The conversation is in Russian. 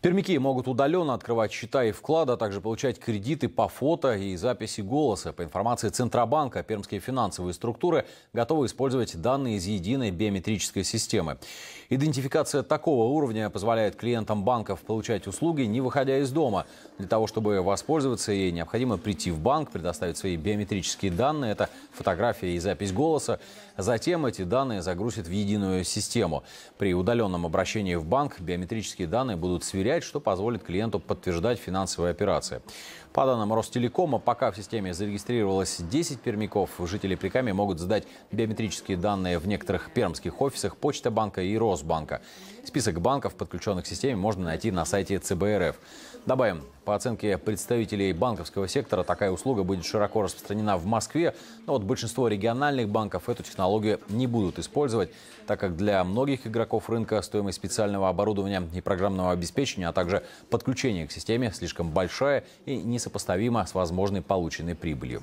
Пермяки могут удаленно открывать счета и вклады, а также получать кредиты по фото и записи голоса. По информации Центробанка, пермские финансовые структуры готовы использовать данные из единой биометрической системы. Идентификация такого уровня позволяет клиентам банков получать услуги, не выходя из дома. Для того, чтобы воспользоваться ей, необходимо прийти в банк, предоставить свои биометрические данные, это фотография и запись голоса. Затем эти данные загрузят в единую систему. При удаленном обращении в банк биометрические данные будут сверять, что позволит клиенту подтверждать финансовые операции. По данным Ростелекома, пока в системе зарегистрировалось 10 пермяков, жители Прикамья могут сдать биометрические данные в некоторых пермских офисах Почта банка и Рос. Мосбанка. Список банков, подключенных к системе, можно найти на сайте ЦБРФ. Добавим, по оценке представителей банковского сектора, такая услуга будет широко распространена в Москве, но вот большинство региональных банков эту технологию не будут использовать, так как для многих игроков рынка стоимость специального оборудования и программного обеспечения, а также подключение к системе слишком большая и несопоставима с возможной полученной прибылью.